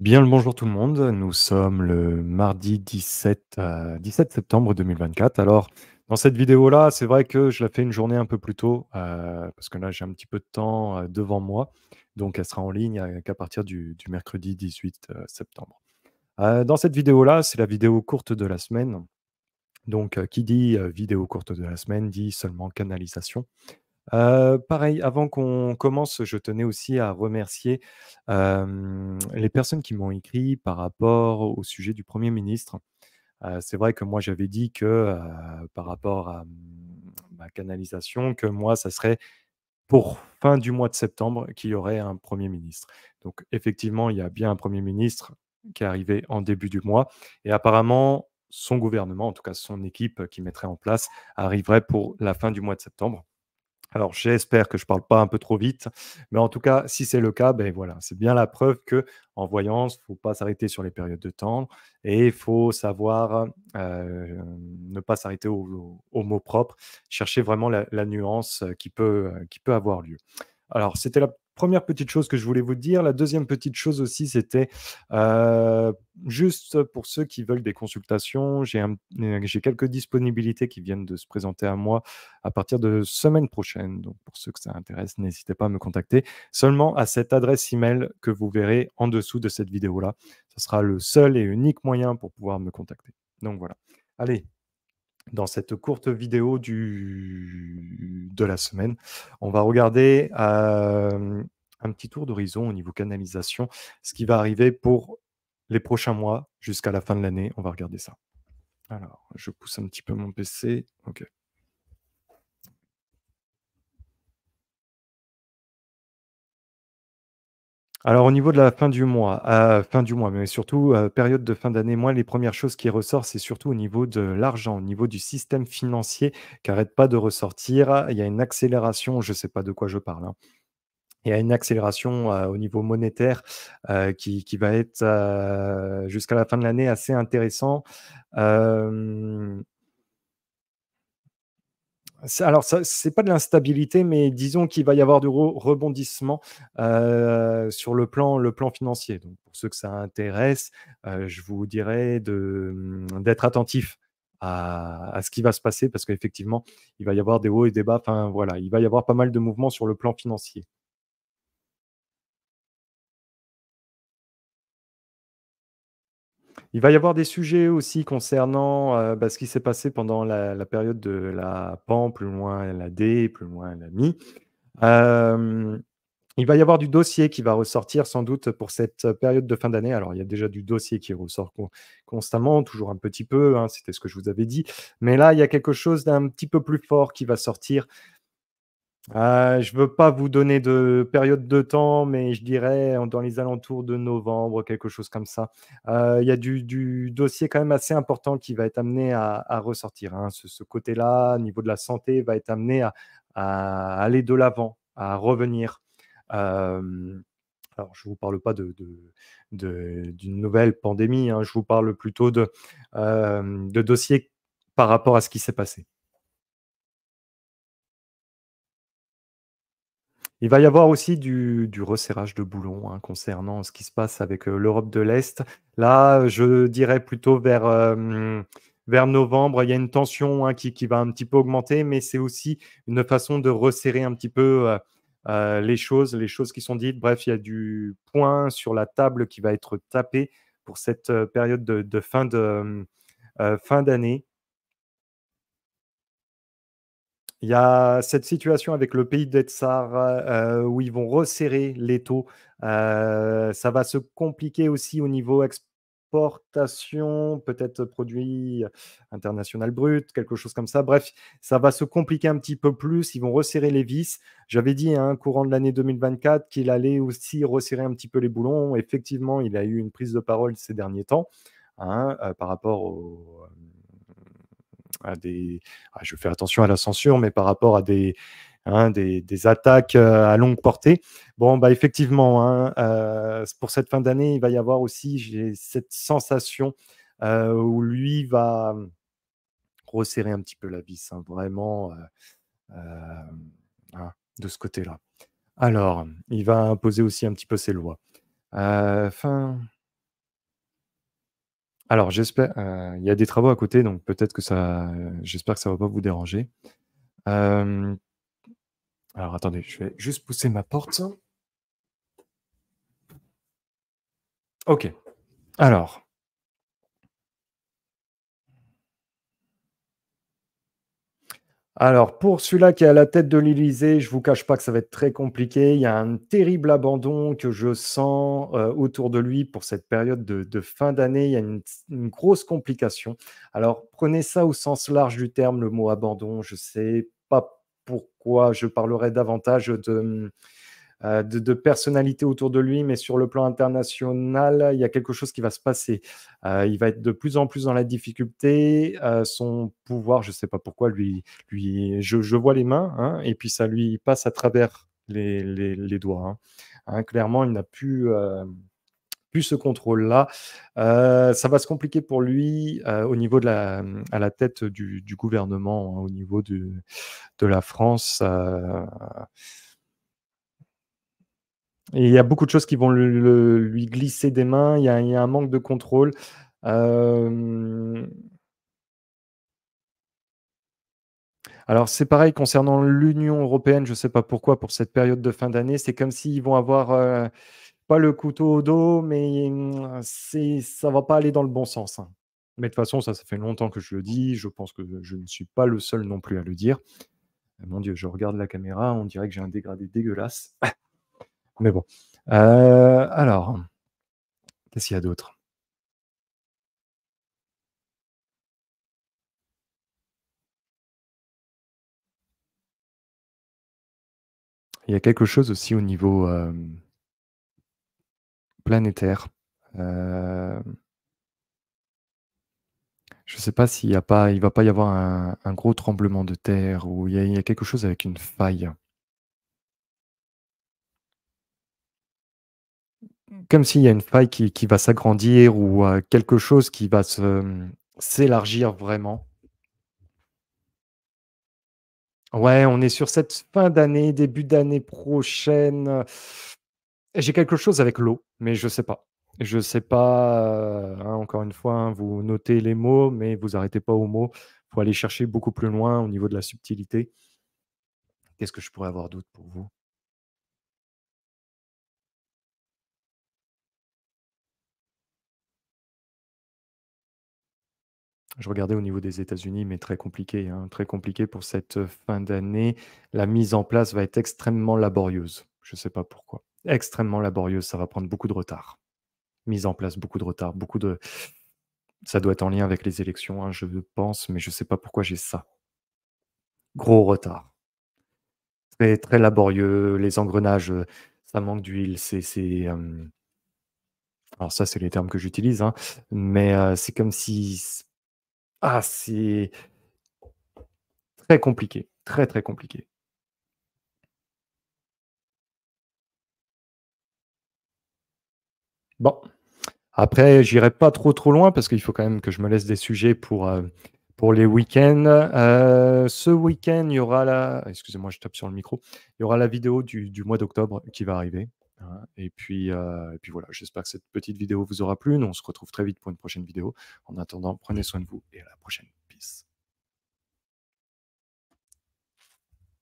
Bien le bonjour tout le monde, nous sommes le mardi 17, euh, septembre 2024. Alors, dans cette vidéo-là, c'est vrai que je la fais une journée un peu plus tôt, euh, parce que là, j'ai un petit peu de temps euh, devant moi, donc elle sera en ligne qu'à partir du, mercredi 18 septembre. dans cette vidéo-là, c'est la vidéo courte de la semaine. Donc, qui dit vidéo courte de la semaine dit seulement canalisation. Euh, pareil, avant qu'on commence, je tenais aussi à remercier les personnes qui m'ont écrit par rapport au sujet du Premier ministre. Euh, c'est vrai que moi, j'avais dit que par rapport à mmh, ma canalisation, que moi, ça serait pour fin du mois de septembre qu'il y aurait un Premier ministre. Donc, effectivement, il y a bien un Premier ministre qui est arrivé en début du mois. Et apparemment, son gouvernement, en tout cas son équipe qui mettrait en place, arriverait pour la fin du mois de septembre. Alors j'espère que je ne parle pas un peu trop vite, mais en tout cas, si c'est le cas, ben voilà, c'est bien la preuve que en voyance, il ne faut pas s'arrêter sur les périodes de temps et il faut savoir euh, ne pas s'arrêter aux au mots propres, chercher vraiment la, la nuance qui peut, qui peut avoir lieu. Alors, c'était la Première petite chose que je voulais vous dire. La deuxième petite chose aussi, c'était euh, juste pour ceux qui veulent des consultations, euh, j'ai quelques disponibilités qui viennent de se présenter à moi à partir de semaine prochaine. Donc pour ceux que ça intéresse, n'hésitez pas à me contacter seulement à cette adresse email que vous verrez en dessous de cette vidéo-là. Ce sera le seul et unique moyen pour pouvoir me contacter. Donc voilà. Allez, dans cette courte vidéo de la semaine. On va regarder euh, un petit tour d'horizon au niveau canalisation, ce qui va arriver pour les prochains mois jusqu'à la fin de l'année. On va regarder ça. Alors, je pousse un petit peu mon PC. OK. Alors au niveau de la fin du mois, euh, fin du mois, mais surtout euh, période de fin d'année, les premières choses qui ressortent, c'est surtout au niveau de l'argent, au niveau du système financier qui n'arrête pas de ressortir. Il y a une accélération, je ne sais pas de quoi je parle. Hein. Il y a une accélération euh, au niveau monétaire qui, qui, va être jusqu'à la fin de l'année assez intéressant alors, ce n'est pas de l'instabilité, mais disons qu'il va y avoir du rebondissement sur le plan, le plan financier. Donc, pour ceux que ça intéresse, je vous dirais mmh, d'être attentif à, à, ce qui va se passer parce qu'effectivement, il va y avoir des hauts et des bas. Enfin, voilà, il va y avoir pas mal de mouvements sur le plan financier. Il va y avoir des sujets aussi concernant euh, bah, ce qui s'est passé pendant la, période de la PAN, plus loin la D, plus loin la MI. il va y avoir du dossier qui va ressortir sans doute pour cette période de fin d'année. Alors, il y a déjà du dossier qui ressort constamment, toujours un petit peu, hein, c'était ce que je vous avais dit. Mais là, il y a quelque chose d'un petit peu plus fort qui va sortir ah, je ne veux pas vous donner de période de temps, mais je dirais dans les alentours de novembre, quelque chose comme ça. Euh, il y a du, dossier quand même assez important qui va être amené à, ressortir. Hein. Ce, côté-là, au niveau de la santé, va être amené à, aller de l'avant, à revenir. Euh, alors, je ne vous parle pas d'une de, nouvelle pandémie, hein. je vous parle plutôt de, euh, de dossiers par rapport à ce qui s'est passé. Il va y avoir aussi du, resserrage de boulons hein, concernant ce qui se passe avec euh, l'Europe de l'Est. Là, je dirais plutôt vers, euh, vers novembre, il y a une tension hein, qui, va un petit peu augmenter, mais c'est aussi une façon de resserrer un petit peu euh, les choses, les choses qui sont dites. Bref, il y a du point sur la table qui va être tapé pour cette période de, de fin d'année. Il y a cette situation avec le pays d'Etsar euh, où ils vont resserrer les taux. Euh, ça va se compliquer aussi au niveau exportation, peut-être produit international brut, quelque chose comme ça. Bref, ça va se compliquer un petit peu plus. Ils vont resserrer les vis. J'avais dit, hein, courant de l'année 2024, qu'il allait aussi resserrer un petit peu les boulons. Effectivement, il a eu une prise de parole ces derniers temps. Hein, euh, par rapport au, des. Ah, je fais attention à la censure, mais par rapport à des. Hein, des, attaques euh, à longue portée. Bon, bah effectivement, hein, euh, pour cette fin d'année, il va y avoir aussi, j'ai cette sensation euh, où lui va hum, resserrer un petit peu la vis, hein, vraiment de ce côté-là. Alors, il va imposer aussi un petit peu ses lois. fin, alors, j'espère. Euh, il y a des travaux à côté, donc peut-être que ça. Euh, j'espère que ça ne va pas vous déranger. Euh, alors, attendez, je vais juste pousser ma porte. Ok. Alors, Alors, pour celui-là qui est à la tête de l'Elysée, je ne vous cache pas que ça va être très compliqué. Il y a un terrible abandon que je sens euh, autour de lui pour cette période de, fin d'année. Il y a une, une, grosse complication. Alors, prenez ça au sens large du terme, le mot abandon. Je ne sais pas pourquoi je parlerai davantage de euh, de, de, personnalités autour de lui, mais sur le plan international, il y a quelque chose qui va se passer. Euh, il va être de plus en plus dans la difficulté. Euh, son pouvoir, je ne sais pas pourquoi, lui, lui je, vois les mains, hein, et puis ça lui passe à travers les, doigts. Hein. Hein, clairement, il n'a plus plus ce contrôle-là. ça va se compliquer pour lui au niveau de la, à la tête du, gouvernement, au niveau de, la France il y a beaucoup de choses qui vont lui glisser des mains. Il y, a, un manque de contrôle. Euh, alors c'est pareil concernant l'Union européenne. Je ne sais pas pourquoi pour cette période de fin d'année, c'est comme s'ils vont avoir euh, pas le couteau au dos, mais ça euh, ça va pas aller dans le bon sens. Hein. Mais de toute façon, ça, ça fait longtemps que je le dis. Je pense que je ne suis pas le seul non plus à le dire. Ah mon Dieu, je regarde la caméra, on dirait que j'ai un dégradé dégueulasse. Mais bon. Euh, alors, qu'est-ce qu'il y a d'autre Il y a quelque chose aussi au niveau planétaire. Euh, je ne sais pas s'il ne va pas y avoir un, gros tremblement de terre ou il y a quelque chose avec une faille. comme s'il y a une faille qui, qui va s'agrandir ou euh, quelque chose qui va s'élargir vraiment. Ouais, on est sur cette fin d'année, début d'année prochaine. J'ai quelque chose avec l'eau, mais je ne sais pas. Je ne sais pas, euh, hein, encore une fois, hein, vous notez les mots, mais vous arrêtez pas aux mots. Il faut aller chercher beaucoup plus loin au niveau de la subtilité. Qu'est-ce que je pourrais avoir d'autre pour vous Je regardais au niveau des États-Unis, mais très compliqué, hein, très compliqué pour cette euh, fin d'année. La mise en place va être extrêmement laborieuse. Je ne sais pas pourquoi. Extrêmement laborieuse, ça va prendre beaucoup de retard. Mise en place, beaucoup de retard, beaucoup de. Ça doit être en lien avec les élections, hein, je pense, mais je ne sais pas pourquoi j'ai ça. Gros retard. Très, très laborieux. Les engrenages, euh, ça manque d'huile. C'est. Euh, alors ça, c'est les termes que j'utilise, hein, mais c'est comme si ah, c'est très compliqué, très très compliqué. Bon, après, j'irai pas trop trop loin parce qu'il faut quand même que je me laisse des sujets pour, euh, pour les week-ends. Euh, ce week-end, il y aura la. Excusez-moi, je tape sur le micro. Il y aura la vidéo du mois d'octobre qui va arriver. Hein. Et puis, euh, et puis voilà, j'espère que cette petite vidéo vous aura plu. Nous, on se retrouve très vite pour une prochaine vidéo. En attendant, prenez soin de vous et à la prochaine.